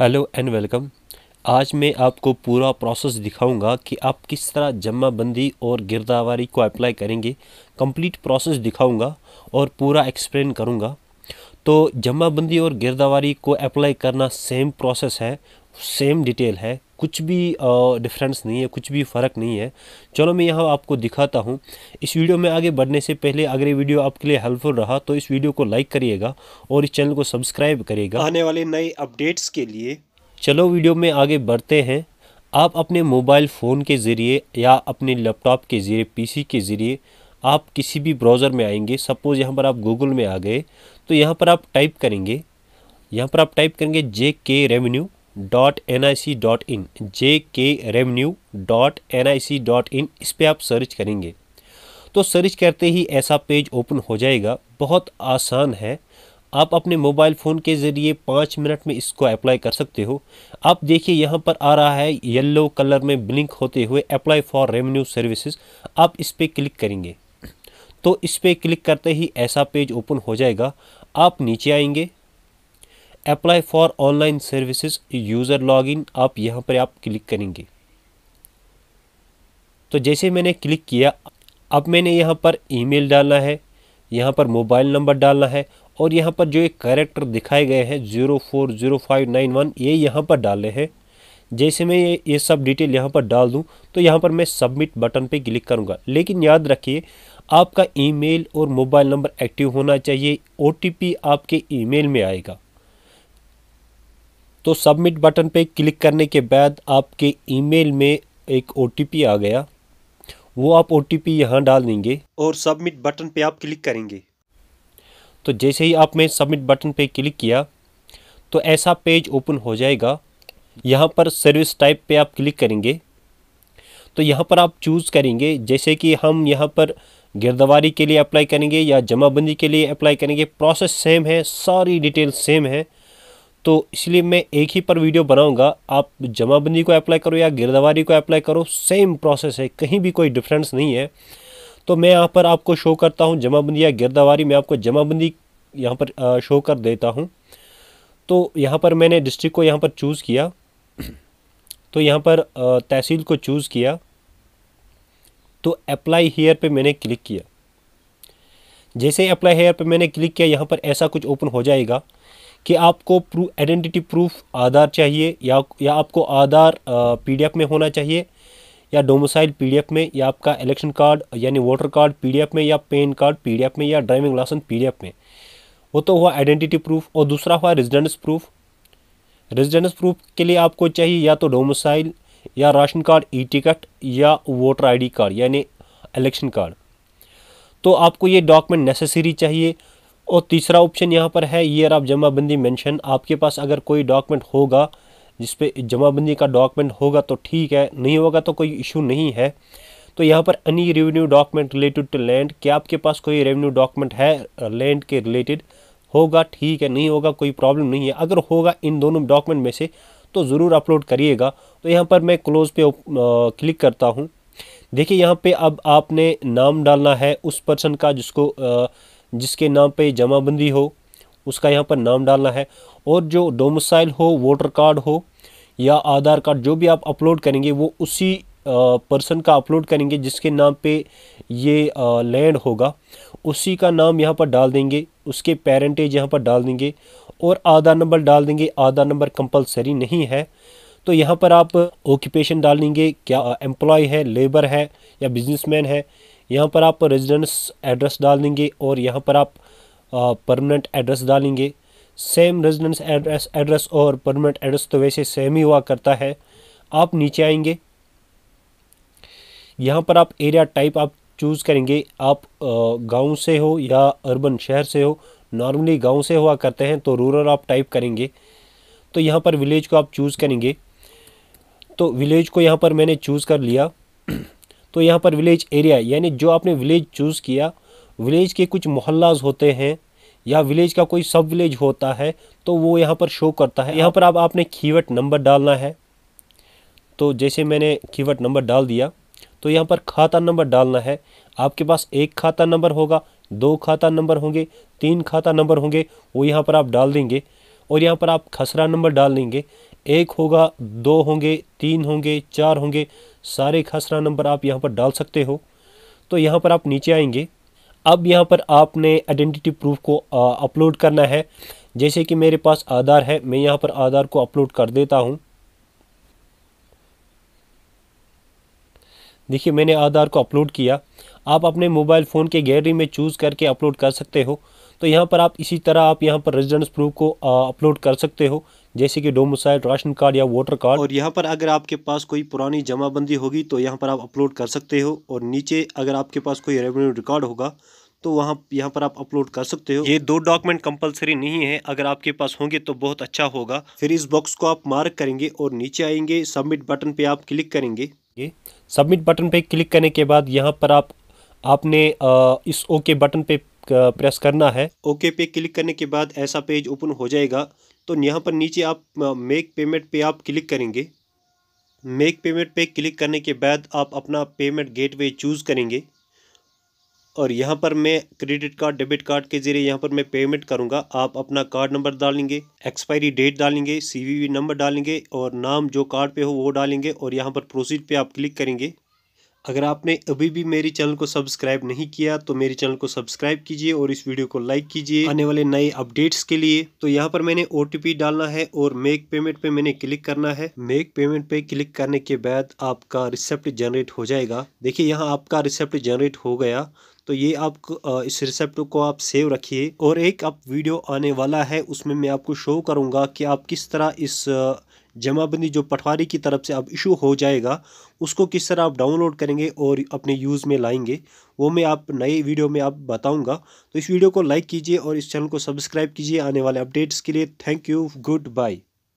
hello and welcome आज मैं आपको पूरा प्रोसेस दिखाऊंगा कि आप किस तरह जमाबंदी और गिरदावारी को अप्लाई करेंगे कंप्लीट प्रोसेस दिखाऊंगा और पूरा एक्सप्लेन करूंगा तो जमाबंदी और गिरदावारी को अप्लाई करना सेम प्रोसेस है सेम डिटेल है कुछ भी डिफरेंस नहीं है कुछ भी फ़र्क नहीं है चलो मैं यहाँ आपको दिखाता हूँ इस वीडियो में आगे बढ़ने से पहले अगर ये वीडियो आपके लिए हेल्पफुल रहा तो इस वीडियो को लाइक करिएगा और इस चैनल को सब्सक्राइब करिएगा आने वाले नए अपडेट्स के लिए चलो वीडियो में आगे बढ़ते हैं आप अपने मोबाइल फ़ोन के ज़रिए या अपने लैपटॉप के ज़रिए पी के ज़रिए आप किसी भी ब्राउज़र में आएंगे सपोज़ यहाँ पर आप गूगल में आ गए तो यहाँ पर आप टाइप करेंगे यहाँ पर आप टाइप करेंगे J K revenue dot N I C dot in J K revenue dot N I C dot in इस पर आप सर्च करेंगे तो सर्च करते ही ऐसा पेज ओपन हो जाएगा बहुत आसान है आप अपने मोबाइल फ़ोन के ज़रिए पाँच मिनट में इसको अप्लाई कर सकते हो आप देखिए यहाँ पर आ रहा है येलो कलर में ब्लिंक होते हुए अप्लाई फॉर रेवेन्यू सर्विसेज आप इस पर क्लिक करेंगे तो इस पर क्लिक करते ही ऐसा पेज ओपन हो जाएगा आप नीचे आएंगे apply for online services user login आप यहाँ पर आप क्लिक करेंगे तो जैसे मैंने क्लिक किया अब मैंने यहाँ पर ईमेल डालना है यहाँ पर मोबाइल नंबर डालना है और यहाँ पर जो एक कैरेक्टर दिखाए गए हैं zero four zero five nine one ये यहाँ पर डालने हैं जैसे मैं ये ये सब डिटेल यहाँ पर डाल दूँ तो यहाँ पर मैं सबमिट बटन पे क्लिक करूँगा लेकिन याद रखिए आपका ईमेल और मोबाइल नंबर एक्टिव होना चाहिए ओ आपके ईमेल में आएगा तो सबमिट बटन पे क्लिक करने के बाद आपके ईमेल में एक ओ आ गया वो आप ओ टी पी यहाँ डाल देंगे और सबमिट बटन पे आप क्लिक करेंगे तो जैसे ही आपने सबमिट बटन पे क्लिक किया तो ऐसा पेज ओपन हो जाएगा यहाँ पर सर्विस टाइप पे आप क्लिक करेंगे तो यहाँ पर आप चूज़ करेंगे जैसे कि हम यहाँ पर गिरदवारी के लिए अप्लाई करेंगे या जमाबंदी के लिए अप्लाई करेंगे प्रोसेस सेम है सारी डिटेल सेम है तो इसलिए मैं एक ही पर वीडियो बनाऊंगा आप जमाबंदी को अप्लाई करो या गिरदावारी को अप्लाई करो सेम प्रोसेस है कहीं भी कोई डिफरेंस नहीं है तो मैं यहाँ पर आपको शो करता हूँ जमाबंदी या गिरदावारी मैं आपको जमाबंदी यहाँ पर शो कर देता हूँ तो यहाँ पर मैंने डिस्ट्रिक्ट को यहाँ पर चूज़ किया तो यहाँ पर तहसील को चूज़ किया तो अप्लाई हेयर पर मैंने क्लिक किया जैसे अप्लाई हेयर पर मैंने क्लिक किया यहाँ पर ऐसा कुछ ओपन हो जाएगा कि आपको प्रू आइडेंटिटी प्रूफ आधार चाहिए या या आपको आधार पीडीएफ में होना चाहिए या डोमिसाइल पीडीएफ में या आपका इलेक्शन कार्ड यानी वोटर कार्ड पीडीएफ में या पेन कार्ड पीडीएफ में या ड्राइविंग लाइसेंस पीडीएफ में वो तो हुआ आइडेंटिटी प्रूफ और दूसरा हुआ रेजिडेंस प्रूफ रेजिडेंस प्रूफ के लिए आपको चाहिए या तो डोमिसाइल या राशन कार्ड ई टिकट या वोटर आई कार्ड यानी इलेक्शन कार्ड तो आपको ये डॉक्यूमेंट नेसेसरी चाहिए और तीसरा ऑप्शन यहाँ पर है ईयर ऑफ जमाबंदी मेंशन आपके पास अगर कोई डॉक्यूमेंट होगा जिस पे जमाबंदी का डॉक्यूमेंट होगा तो ठीक है नहीं होगा तो कोई इशू नहीं है तो यहाँ पर any revenue document related to land क्या आपके पास कोई रेवेन्यू डॉक्यूमेंट है लैंड के रिलेटेड होगा ठीक है नहीं होगा कोई प्रॉब्लम नहीं है अगर होगा इन दोनों डॉक्यूमेंट में से तो ज़रूर अपलोड करिएगा तो यहाँ पर मैं क्लोज़ पे क्लिक करता हूँ देखिए यहाँ पे अब आपने नाम डालना है उस पर्सन का जिसको जिसके नाम पे जमाबंदी हो उसका यहाँ पर नाम डालना है और जो डोमिसाइल हो वोटर कार्ड हो या आधार कार्ड जो भी आप अपलोड करेंगे वो उसी पर्सन का अपलोड करेंगे जिसके नाम पे ये लैंड होगा उसी का नाम यहाँ पर डाल देंगे उसके पेरेंटेज यहाँ पर डाल देंगे और आधार नंबर डाल देंगे आधार नंबर कंपलसरी नहीं है तो यहाँ पर आप ऑक्यूपेशन डाल देंगे क्या एम्प्लॉय है लेबर है या बिजनेसमैन है यहाँ पर आप रेजिडेंस एड्रेस डाल देंगे और यहाँ पर आप परमानेंट एड्रेस डालेंगे सेम रेजिडेंस एड्रेस एड्रेस और परमानेंट एड्रेस तो वैसे सेम ही हुआ करता है आप नीचे आएंगे यहाँ पर आप एरिया टाइप आप चूज़ करेंगे आप गांव से हो या अर्बन शहर से हो नॉर्मली गांव से हुआ करते हैं तो रूरल आप टाइप करेंगे तो यहाँ पर विलेज को आप चूज़ करेंगे तो विलेज को यहाँ पर मैंने चूज़ कर लिया तो यहाँ पर विलेज एरिया यानी जो आपने विलेज चूज़ किया विलेज के कुछ मोहल्लाज होते हैं या विलेज का कोई सब विलेज होता है तो वो यहाँ पर शो करता है यहाँ पर आप आपने कीवर्ड नंबर डालना है तो जैसे मैंने कीवर्ड नंबर डाल दिया तो यहाँ पर खाता नंबर डालना है आपके पास एक खाता नंबर होगा दो खाता नंबर होंगे तीन खाता नंबर होंगे वो यहाँ पर आप डाल देंगे और यहाँ पर आप खसरा नंबर डाल देंगे एक होगा दो होंगे तीन होंगे चार होंगे सारे खसरा नंबर आप यहाँ पर डाल सकते हो तो यहाँ पर आप नीचे आएंगे अब यहाँ पर आपने आइडेंटिटी प्रूफ को अपलोड करना है जैसे कि मेरे पास आधार है मैं यहाँ पर आधार को अपलोड कर देता हूँ देखिए मैंने आधार को अपलोड किया आप अपने मोबाइल फ़ोन के गैलरी में चूज़ करके अपलोड कर सकते हो तो यहाँ पर आप इसी तरह आप यहाँ पर रेजिडेंस प्रूफ को अपलोड कर सकते हो जैसे कि डोमोसाइल राशन कार्ड या वोटर कार्ड और यहाँ पर अगर आपके पास कोई पुरानी जमाबंदी होगी तो यहाँ पर आप अपलोड कर सकते हो और नीचे अगर आपके पास कोई रेवेन्यू रिकॉर्ड होगा तो वहाँ यहाँ पर आप अपलोड कर सकते हो ये दो डॉक्यूमेंट कंपलसरी नहीं है अगर आपके पास होंगे तो बहुत अच्छा होगा फिर इस बॉक्स को आप मार्क करेंगे और नीचे आएंगे सबमिट बटन पे आप क्लिक करेंगे सबमिट बटन पर क्लिक करने के बाद यहाँ पर आप आपने इस ओके बटन पे प्रेस करना है ओके पे क्लिक करने के बाद ऐसा पेज ओपन हो जाएगा तो यहाँ पर नीचे आप मेक पेमेंट पे आप क्लिक करेंगे मेक पेमेंट पे क्लिक करने के बाद आप अपना पेमेंट गेटवे चूज़ करेंगे और यहाँ पर मैं क्रेडिट कार्ड डेबिट कार्ड के ज़रिए यहाँ पर मैं पेमेंट करूँगा आप अपना कार्ड नंबर डालेंगे एक्सपायरी डेट डालेंगे सीवीवी नंबर डालेंगे और नाम जो कार्ड पे हो वो डालेंगे और यहाँ पर प्रोसीड पे आप क्लिक करेंगे अगर आपने अभी भी मेरे चैनल को सब्सक्राइब नहीं किया तो मेरे चैनल को सब्सक्राइब कीजिए और इस वीडियो को लाइक कीजिए आने वाले नए अपडेट्स के लिए तो यहाँ पर मैंने ओ डालना है और मेक पेमेंट पे मैंने क्लिक करना है मेक पेमेंट पे क्लिक करने के बाद आपका रिसेप्ट जनरेट हो जाएगा देखिए यहाँ आपका रिसेप्ट जनरेट हो गया तो ये आप इस रिसेप्ट को आप सेव रखिए और एक आप वीडियो आने वाला है उसमें मैं आपको शो करूँगा कि आप किस तरह इस जमाबंदी जो पटवारी की तरफ से अब इशू हो जाएगा उसको किस तरह आप डाउनलोड करेंगे और अपने यूज़ में लाएंगे वो मैं आप नए वीडियो में आप बताऊंगा तो इस वीडियो को लाइक कीजिए और इस चैनल को सब्सक्राइब कीजिए आने वाले अपडेट्स के लिए थैंक यू गुड बाय